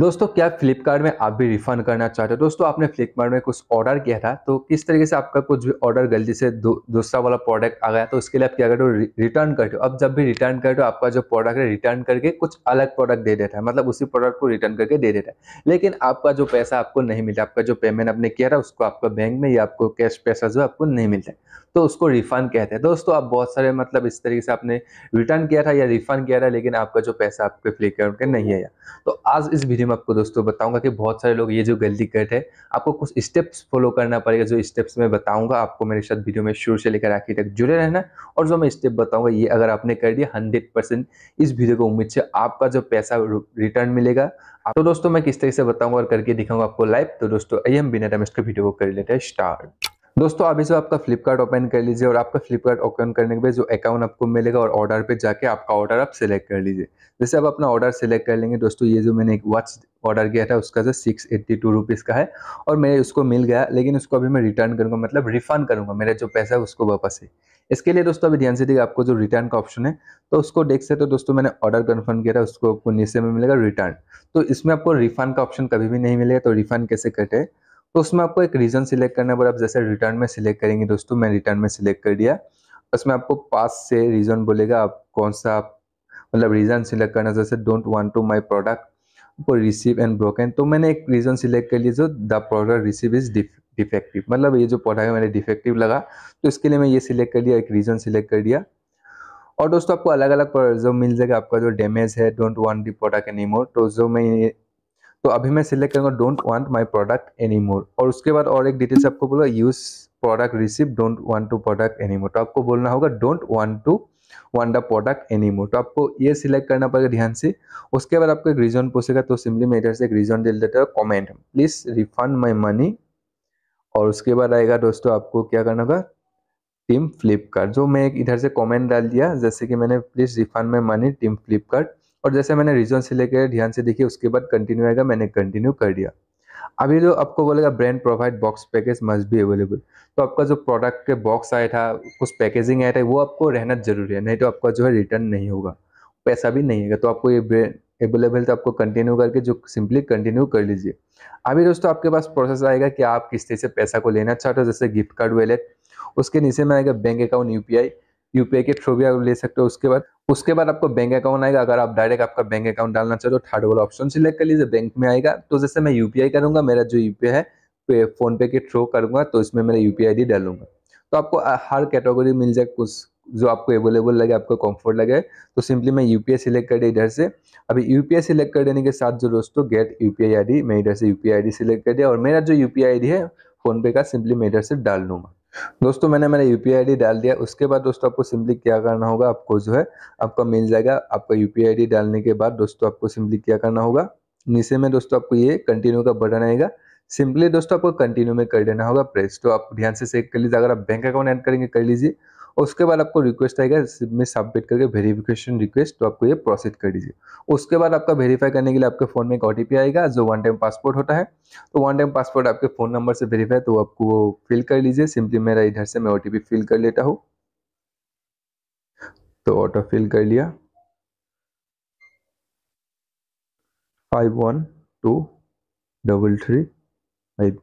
दोस्तों क्या फ्लिपकार्ट में आप भी रिफंड करना चाहते हो दोस्तों आपने फ्लिपकार्ट में कुछ ऑर्डर किया था तो किस तरीके से आपका कुछ भी ऑर्डर गलती से दूसरा वाला प्रोडक्ट आ गया तो उसके लिए आप क्या करते हो रिटर्न करते हो अब जब भी रिटर्न करते हो आपका जो प्रोडक्ट है रिटर्न करके कुछ अलग प्रोडक्ट दे देता है मतलब उसी प्रोडक्ट को रिटर्न करके दे देता है लेकिन आपका जो पैसा आपको नहीं मिलता आपका जो पेमेंट आपने किया था उसको आपका बैंक में या आपको कैश पैसा जो आपको नहीं मिलता तो उसको रिफंड कहते हैं दोस्तों आप बहुत सारे मतलब इस तरीके से आपने रिटर्न किया था या रिफंड किया था लेकिन आपका जो पैसा आपके फ्लिपकार्ट में नहीं आया तो आज इस वीडियो मैं आपको दोस्तों बताऊंगा कि बहुत सारे लोग ये जो गलती करते हैं आपको कुछ स्टेप्स फॉलो करना पड़ेगा जो स्टेप्स मैं बताऊंगा आपको मेरे साथ वीडियो में शुरू से लेकर आखिर तक जुड़े रहना और जो मैं स्टेप बताऊंगा ये अगर आपने कर दिया हंड्रेड परसेंट इस वीडियो को उम्मीद से आपका जो पैसा रिटर्न मिलेगा तो दोस्तों मैं किस तरीके से बताऊंगा और करके दिखाऊंगा आपको लाइव तो दोस्तों आई एम बिना वीडियो को कर लेते हैं स्टार्ट दोस्तों अभी जो आपका फ्लिपकार्ट ओपन कर लीजिए और आपका फ्लिपकार्ट ओपन करने के बाद जो अकाउंट आपको मिलेगा और ऑर्डर पे जाके आपका ऑर्डर आप सिलेक्ट कर लीजिए जैसे आप अपना ऑर्डर सिलेक्ट कर लेंगे दोस्तों ये जो मैंने एक वॉच ऑर्डर किया था उसका जो सिक्स एट्टी टू रुपीज़ का है और मेरे उसको मिल गया लेकिन उसको अभी मैं रिटर्न करूँगा मतलब रिफंड करूँगा मेरा जो पैसा है उसको वापस है इसके लिए दोस्तों अभी ध्यान से देखिए आपको जो रिटर्न का ऑप्शन है तो उसको देख सकते हो दोस्तों मैंने ऑर्डर कन्फर्म किया था उसको आपको नीचे में मिलेगा रिटर्न तो इसमें आपको रिफंड का ऑप्शन कभी भी नहीं मिलेगा तो रिफंड कैसे कटे तो उसमें आपको एक रीजन सिलेक्ट करना पर आप जैसे रिटर्न में सिलेक्ट करेंगे दोस्तों मैं रिटर्न में सिलेक्ट कर दिया उसमें आपको पास से रीजन बोलेगा आप कौन सा आप मतलब रीजन सिलेक्ट करना जैसे don't want to my product for receive and broken तो मैंने एक रीजन सिलेक्ट कर लिया जो the product receive is defective मतलब ये जो प्रोडक्ट है मैंने डिफेक्टिव लगा तो इसके लिए मैं ये सिलेक्ट कर लिया एक रीजन सिलेक्ट कर दिया और दोस्तों आपको अलग अलग जो मिल जाएगा आपका जो डैमेज है don't want the product any more तो जो मैं तो अभी मैं सिलेक्ट करूँगा don't want my product any more और उसके बाद और एक डिटेल्स आपको बोला use product receive don't want to product any more तो आपको बोलना होगा don't want to want the product any more तो आपको ये सिलेक्ट करना पड़ेगा ध्यान से उसके बाद आपको एक रीज़न पूछेगा तो सिंपली मैं इधर से एक रीज़न दे देता हूँ comment please refund my money और उसके बाद आएगा दोस्तों आपको क्या करना होगा टीम फ्लिपकार्ट जो मैं एक इधर से कॉमेंट डाल दिया जैसे कि मैंने please refund my money team Flipkart और जैसे मैंने रीजन से लेकर ध्यान से देखिए उसके बाद कंटिन्यू आएगा मैंने कंटिन्यू कर दिया अभी जो आपको बोलेगा brand provide box package must भी अवेलेबल तो आपका जो प्रोडक्ट के बॉक्स आया था कुछ पैकेजिंग आया था वो आपको रहना जरूरी है नहीं तो आपका जो है रिटर्न नहीं होगा पैसा भी नहीं है तो आपको ये ब्रांड अवेलेबल तो आपको कंटिन्यू करके जो सिंपली कंटिन्यू कर लीजिए अभी दोस्तों आपके पास प्रोसेस आएगा कि आप किस तरह से पैसा को लेना चाहते हो जैसे गिफ्ट कार्ड वैलेट उसके नीचे में आएगा बैंक अकाउंट यू यूपीआई के थ्रू भी आप ले सकते हो उसके बाद उसके बाद आपको बैंक अकाउंट आएगा अगर आप डायरेक्ट आपका बैंक अकाउंट डालना चाहते हो थर्ड वाला ऑप्शन सिलेक्ट कर लीजिए बैंक में आएगा तो जैसे मैं यूपीआई करूंगा मेरा जो यूपीआई है फोन पे के थ्रू करूंगा तो इसमें मेरा यूपीआई डी डालूंगा तो आपको हर कैटेगरी मिल जाए कुछ जो आपको अवेलेबल लगे आपको कंफर्ट लगे तो सिंपली मैं यूपीआई सिलेक्ट कर इधर से अभी यूपीआई सिलेक्ट कर देने के साथ जो दोस्तों गेट यूपीआई आईडी मैं इधर से यूपीआई आईडी सिलेक्ट कर दिया और मेरा जो यूपीआई आईडी है फोन पे का सिंपली मैं इधर से डाल लूंगा दोस्तों मैंने मेरा यू पी डाल दिया उसके बाद दोस्तों आपको सिंपली क्या करना होगा आपको जो है आपका मिल जाएगा आपका यू पी डालने के बाद दोस्तों आपको सिंपली क्या करना होगा नीचे में दोस्तों आपको ये कंटिन्यू का बटन आएगा सिंपली दोस्तों आपको कंटिन्यू में कर देना होगा प्रेस तो आप ध्यान से चेक कर लीजिए अगर आप बैंक अकाउंट ऐड करेंगे कर लीजिए उसके बाद आपको रिक्वेस्ट आएगा में सबमिट करके वेरिफिकेशन रिक्वेस्ट तो आपको ये प्रोसेस कर दीजिए उसके बाद आपका वेरीफाई करने के लिए आपके फ़ोन में एक ओ आएगा जो वन टाइम पासपोर्ट होता है तो वन टाइम पासपोर्ट आपके फ़ोन नंबर से वेरीफाई तो आपको वो फिल कर लीजिए सिंपली मेरा इधर से मैं ओ फिल कर लेता हूँ तो ऑटो फिल कर लिया five one two double three five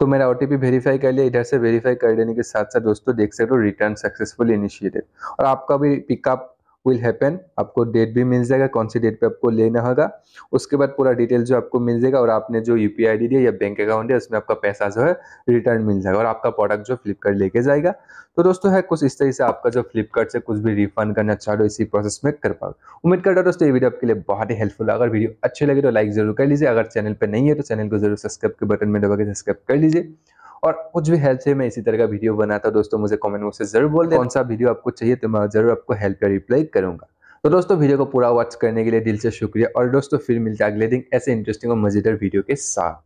तो मेरा ओ वेरीफाई कर लिया इधर से वेरीफाई कर लेने के साथ साथ दोस्तों देख सकते हो रिटर्न सक्सेसफुल इनिशिएटेड और आपका भी पिकअप विल हैपन आपको डेट भी मिल जाएगा कौन सी डेट पे आपको लेना होगा उसके बाद पूरा डिटेल जो आपको मिल जाएगा और आपने जो यू पी दिया या बैंक अकाउंट है उसमें आपका पैसा जो है रिटर्न मिल जाएगा और आपका प्रोडक्ट जो फ्लिपकार्ट लेके जाएगा तो दोस्तों है कुछ इस तरह से आपका जो फ्लिपकार्ट से कुछ भी रिफंड करना चाह रहे इसी प्रोसेस में कर पाओ उम्मीद करता हूँ दोस्तों ये वीडियो आपके लिए बहुत ही हेल्पफुल अगर वीडियो अच्छे लगे तो लाइक जरूर कर लीजिए अगर चैनल पर नहीं है तो चैनल को जरूर सब्सक्राइब के बटन में दबा के सब्सक्राइब कर लीजिए और कुछ भी हेल्प चाहिए मैं इसी तरह का वीडियो बनाता दोस्तों मुझे कमेंट बॉक्स से जरूर बोल दे कौन सा वीडियो आपको चाहिए तो मैं जरूर आपको हेल्प या रिप्लाई करूंगा तो दोस्तों वीडियो को पूरा वॉच करने के लिए दिल से शुक्रिया और दोस्तों फिर मिलते है अगले दिन ऐसे इंटरेस्टिंग और मज़ेदार वीडियो के साथ